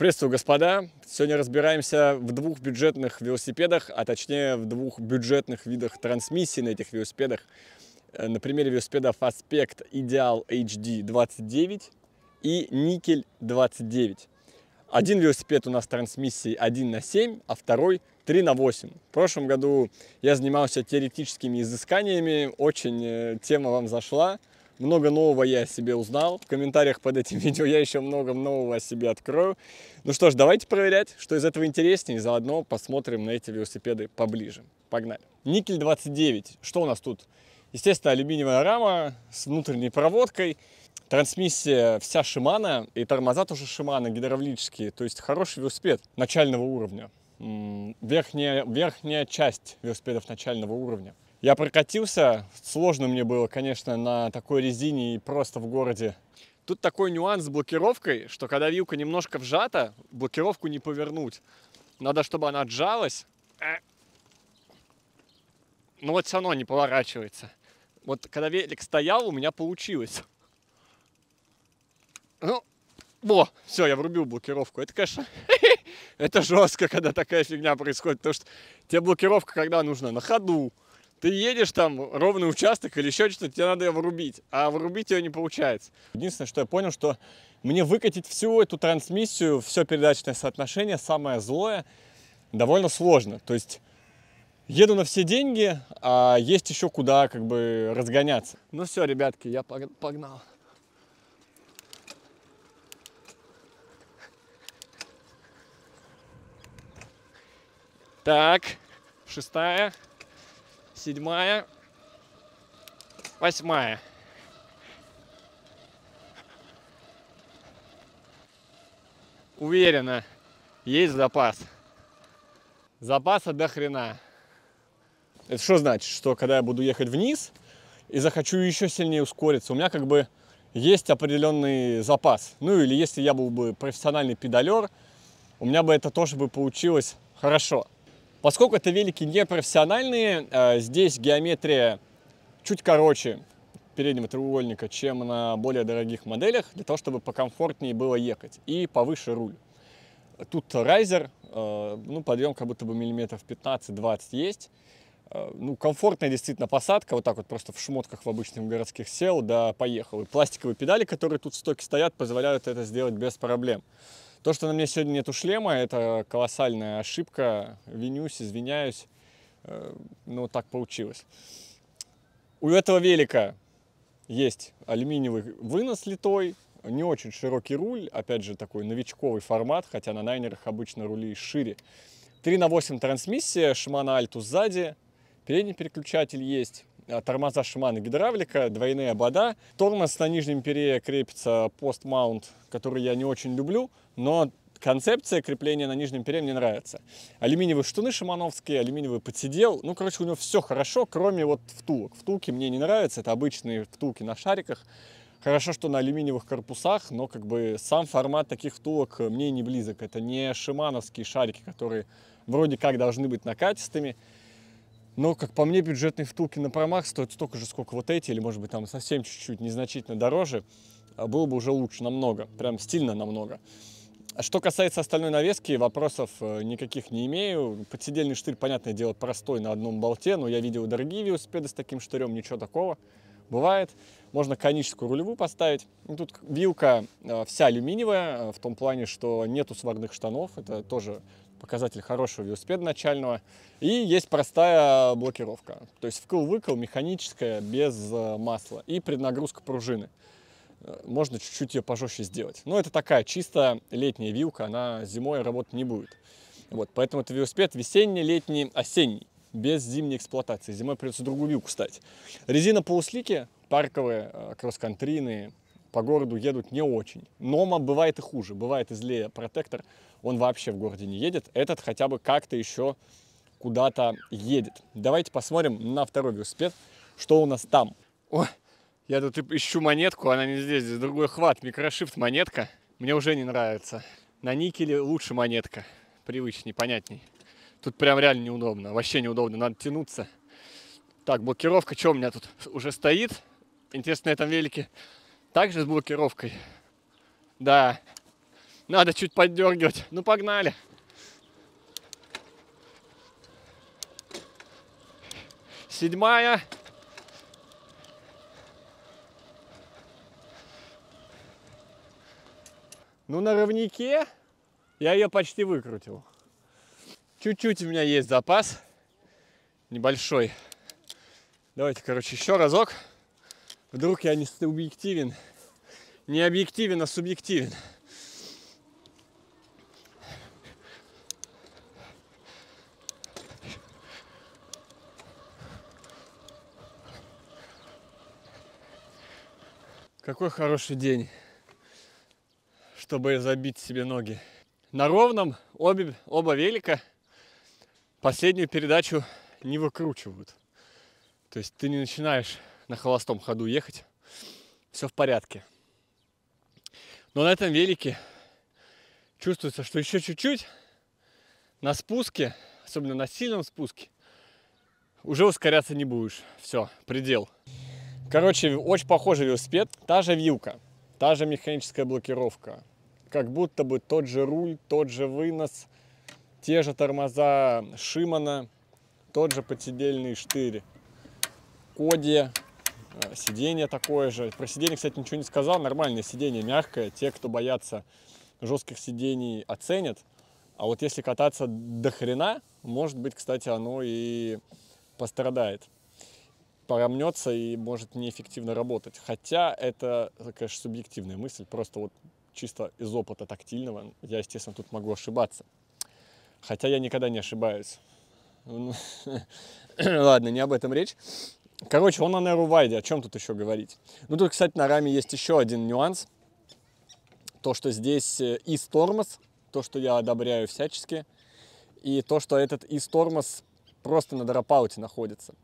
Приветствую, господа! Сегодня разбираемся в двух бюджетных велосипедах, а точнее в двух бюджетных видах трансмиссии на этих велосипедах. Э, на примере велосипедов Aspect Ideal HD 29 и Nickel 29. Один велосипед у нас трансмиссии 1 на 7, а второй 3 на 8. В прошлом году я занимался теоретическими изысканиями, очень э, тема вам зашла. Много нового я о себе узнал. В комментариях под этим видео я еще много нового о себе открою. Ну что ж, давайте проверять, что из этого интереснее. И заодно посмотрим на эти велосипеды поближе. Погнали. Никель 29. Что у нас тут? Естественно, алюминиевая рама с внутренней проводкой. Трансмиссия вся Шимана и тормоза тоже Шимана гидравлические. То есть хороший велосипед начального уровня. Верхняя, верхняя часть велосипедов начального уровня. Я прокатился, сложно мне было, конечно, на такой резине и просто в городе. Тут такой нюанс с блокировкой, что когда вилка немножко вжата, блокировку не повернуть. Надо, чтобы она отжалась. Но вот все равно не поворачивается. Вот когда велик стоял, у меня получилось. Ну, во, все, я врубил блокировку. Это, конечно, это жестко, когда такая фигня происходит, потому что тебе блокировка когда нужна? На ходу ты едешь там ровный участок или еще что-то, тебе надо его врубить, а врубить ее не получается. Единственное, что я понял, что мне выкатить всю эту трансмиссию, все передаточное соотношение, самое злое, довольно сложно. То есть еду на все деньги, а есть еще куда как бы разгоняться. Ну все, ребятки, я погнал. Так, шестая седьмая, восьмая. Уверенно, есть запас. Запаса до хрена. Это что значит? Что когда я буду ехать вниз и захочу еще сильнее ускориться, у меня как бы есть определенный запас. Ну или если я был бы профессиональный педалер, у меня бы это тоже бы получилось хорошо. Поскольку это велики не профессиональные, э, здесь геометрия чуть короче переднего треугольника, чем на более дорогих моделях, для того, чтобы покомфортнее было ехать и повыше руль. Тут райзер, э, ну, подъем как будто бы миллиметров 15-20 есть. Э, ну, комфортная действительно посадка, вот так вот просто в шмотках в обычных городских сел, да, поехал. И пластиковые педали, которые тут в стоке стоят, позволяют это сделать без проблем. То, что на мне сегодня нету шлема, это колоссальная ошибка. Винюсь, извиняюсь, э, но так получилось. У этого велика есть алюминиевый вынос литой, не очень широкий руль, опять же такой новичковый формат, хотя на найнерах обычно рули шире. 3 на 8 трансмиссия, Shimano альту сзади, Передний переключатель есть, а тормоза Шиман гидравлика, двойные обода. Тормоз на нижнем пере крепится пост постмаунт, который я не очень люблю, но концепция крепления на нижнем пере мне нравится. Алюминиевые штаны шимановские, алюминиевый подсидел. Ну, короче, у него все хорошо, кроме вот втулок. Втулки мне не нравятся, это обычные втулки на шариках. Хорошо, что на алюминиевых корпусах, но как бы сам формат таких втулок мне не близок. Это не шимановские шарики, которые вроде как должны быть накатистыми. Но, как по мне, бюджетные втулки на промах стоят столько же, сколько вот эти, или, может быть, там совсем чуть-чуть, незначительно дороже. А было бы уже лучше, намного, прям стильно намного. А что касается остальной навески, вопросов э, никаких не имею. Подседельный штырь, понятное дело, простой на одном болте, но я видел дорогие велосипеды с таким штырем, ничего такого. Бывает. Можно коническую рулевую поставить. Ну, тут вилка э, вся алюминиевая, э, в том плане, что нету сварных штанов. Это тоже показатель хорошего велосипеда начального. И есть простая блокировка, то есть вкл-выкл механическая, без э, масла. И преднагрузка пружины. Э, можно чуть-чуть ее пожестче сделать. Но это такая чистая летняя вилка, она зимой работать не будет. Вот, поэтому это велосипед весенний, летний, осенний, без зимней эксплуатации. Зимой придется другую вилку ставить. Резина полуслики, парковые, э, кросс-контрийные, по городу едут не очень. Нома бывает и хуже, бывает и злее. Протектор, он вообще в городе не едет. Этот хотя бы как-то еще куда-то едет. Давайте посмотрим на второй велосипед, что у нас там. О, я тут ищу монетку, она не здесь, здесь другой хват, микрошифт монетка. Мне уже не нравится. На никеле лучше монетка, привычней, понятней. Тут прям реально неудобно, вообще неудобно, надо тянуться. Так, блокировка, что у меня тут уже стоит? Интересно, на этом велике также с блокировкой. Да. Надо чуть поддергивать. Ну погнали. Седьмая. Ну, на равнике я ее почти выкрутил. Чуть-чуть у меня есть запас. Небольшой. Давайте, короче, еще разок. Вдруг я не субъективен. Не объективен, а субъективен. Какой хороший день, чтобы забить себе ноги. На ровном обе, оба велика последнюю передачу не выкручивают. То есть ты не начинаешь на холостом ходу ехать, все в порядке. Но на этом велике чувствуется, что еще чуть-чуть на спуске, особенно на сильном спуске, уже ускоряться не будешь. Все, предел. Короче, очень похожий велосипед. Та же вилка, та же механическая блокировка. Как будто бы тот же руль, тот же вынос, те же тормоза Шимана, тот же подседельный штырь. Кодия, Э, сиденье такое же. Про сиденье, кстати, ничего не сказал. Нормальное сиденье, мягкое. Те, кто боятся жестких сидений, оценят. А вот если кататься до хрена, может быть, кстати, оно и пострадает. Порамнется и может неэффективно работать. Хотя это, конечно, субъективная мысль. Просто вот чисто из опыта тактильного. Я, естественно, тут могу ошибаться. Хотя я никогда не ошибаюсь. Ладно, не об этом речь. Короче, он на Неру Вайде, о чем тут еще говорить? Ну, тут, кстати, на раме есть еще один нюанс. То, что здесь э, из тормоз, то, что я одобряю всячески, и то, что этот из тормоз просто на дропауте находится.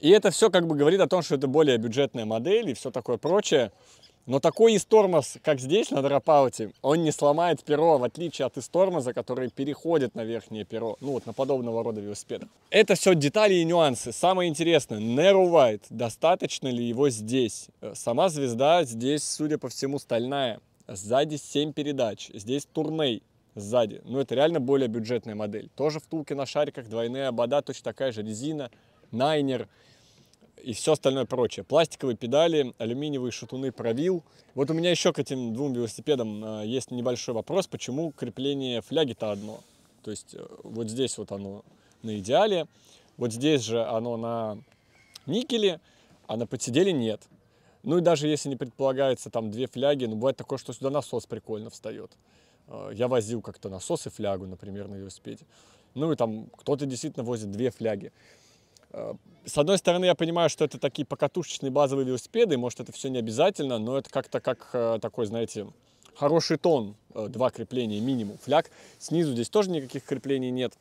И это все как бы говорит о том, что это более бюджетная модель и все такое прочее. Но такой истормоз, как здесь, на дропауте, он не сломает перо, в отличие от истормоза, который переходит на верхнее перо, ну вот на подобного рода велосипедах. Это все детали и нюансы. Самое интересное, Неру White, достаточно ли его здесь? Э, сама звезда здесь, судя по всему, стальная. Сзади 7 передач, здесь турней, сзади. ну, это реально более бюджетная модель. Тоже втулки на шариках, двойная обода, точно такая же резина, найнер и все остальное прочее. Пластиковые педали, алюминиевые шатуны правил. Вот у меня еще к этим двум велосипедам э, есть небольшой вопрос, почему крепление фляги-то одно. То есть э, вот здесь вот оно на идеале, вот здесь же оно на никеле, а на подсиделе нет. Ну и даже если не предполагается там две фляги, ну бывает такое, что сюда насос прикольно встает. Э, я возил как-то насос и флягу, например, на велосипеде. Ну и там кто-то действительно возит две фляги. Э, с одной стороны, я понимаю, что это такие покатушечные базовые велосипеды, может, это все не обязательно, но это как-то как э, такой, знаете, хороший тон, э, два крепления минимум. Фляг снизу здесь тоже никаких креплений нет.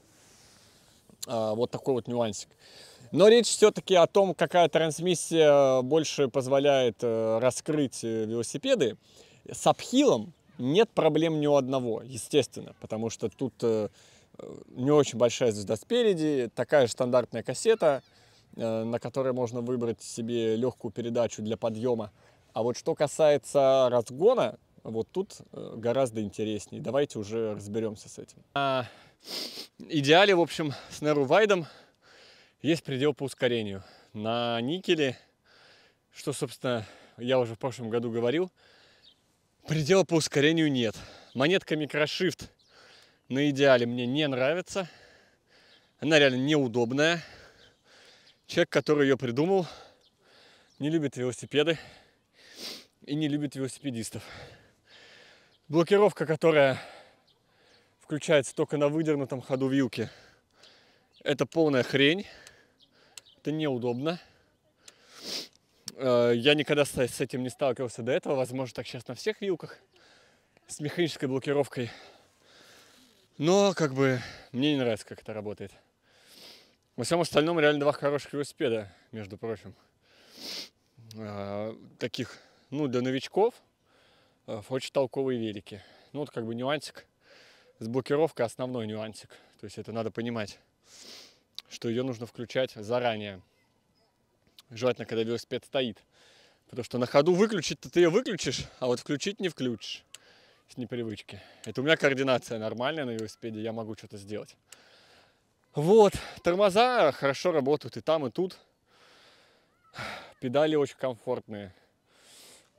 А, вот такой вот нюансик. Но речь все-таки о том, какая трансмиссия больше позволяет раскрыть велосипеды. С обхилом нет проблем ни у одного, естественно, потому что тут не очень большая звезда спереди, такая же стандартная кассета, э, на которой можно выбрать себе легкую передачу для подъема. А вот что касается разгона, вот тут э, гораздо интереснее. Давайте уже разберемся с этим. На идеале, в общем, с Неру Вайдом есть предел по ускорению. На никеле, что, собственно, я уже в прошлом году говорил, предела по ускорению нет. Монетка микрошифт на идеале мне не нравится. Она реально неудобная. Человек, который ее придумал, не любит велосипеды и не любит велосипедистов. Блокировка, которая включается только на выдернутом ходу вилки, это полная хрень. Это неудобно. Э, я никогда с этим не сталкивался до этого. Возможно, так сейчас на всех вилках с механической блокировкой но как бы мне не нравится, как это работает. Во всем остальном реально два хороших велосипеда, между прочим. А, таких, ну, для новичков а, очень толковые велики. Ну, вот как бы нюансик с блокировкой основной нюансик. То есть это надо понимать, что ее нужно включать заранее. Желательно, когда велосипед стоит. Потому что на ходу выключить-то ты ее выключишь, а вот включить не включишь с непривычки. Это у меня координация нормальная на велосипеде, я могу что-то сделать. Вот, тормоза хорошо работают и там, и тут. Педали очень комфортные.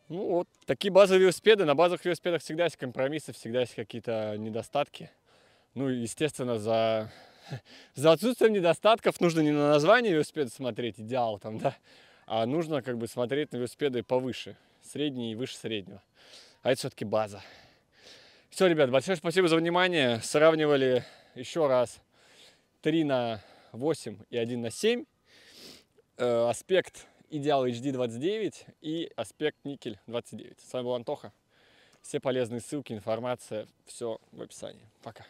Ну вот, такие базовые велосипеды. На базовых велосипедах всегда есть компромиссы, всегда есть какие-то недостатки. Ну, естественно, за, за отсутствием недостатков нужно не на название велосипеда смотреть, идеал там, да, а нужно как бы смотреть на велосипеды повыше, средние и выше среднего. А это все-таки база. Все, ребят, большое спасибо за внимание. Сравнивали еще раз 3 на 8 и 1 на 7. Э, аспект Идеал HD 29 и аспект Никель 29. С вами был Антоха. Все полезные ссылки, информация, все в описании. Пока.